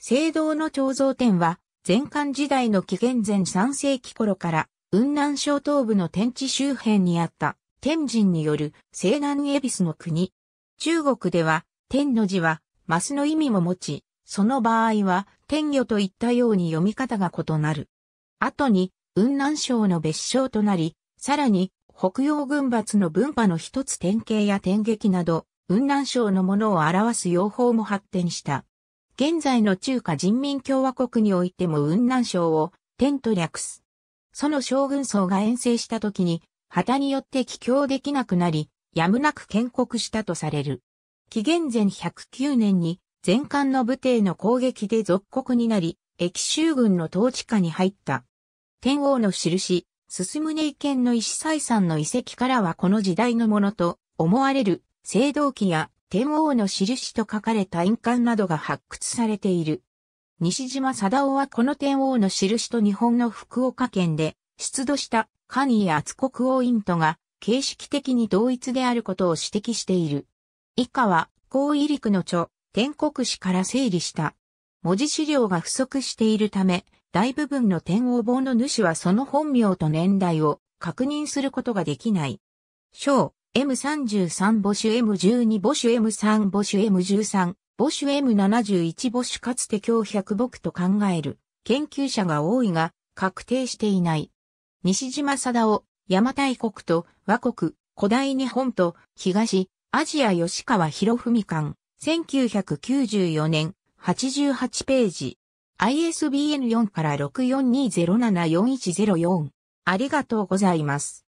聖堂の彫像展は、前漢時代の紀元前3世紀頃から、雲南省東部の天地周辺にあった天神による西南恵比寿の国。中国では天の字はマスの意味も持ち、その場合は天魚といったように読み方が異なる。後に雲南省の別称となり、さらに北洋軍閥の分派の一つ典型や典劇など、雲南省のものを表す用法も発展した。現在の中華人民共和国においても雲南省を天と略す。その将軍層が遠征した時に、旗によって帰郷できなくなり、やむなく建国したとされる。紀元前109年に、前漢の武帝の攻撃で属国になり、駅州軍の統治下に入った。天皇の印、進むね県の石祭山の遺跡からはこの時代のものと思われる青銅器や天王の印と書かれた印鑑などが発掘されている。西島貞夫はこの天王の印と日本の福岡県で出土したニや厚国王印とが形式的に同一であることを指摘している。以下は、高位陸の著、天国史から整理した。文字資料が不足しているため、大部分の天王坊の主はその本名と年代を確認することができない。章、M33 ボシュ M12 ボシュ M3 ボシュ M13 ボシュ M71 ボシュかつて強百100木と考える研究者が多いが確定していない。西島貞夫、邪馬台国と和国、古代日本と東、アジア吉川博文館、1994年、88ページ。ISBN4 から6420741004。ありがとうございます。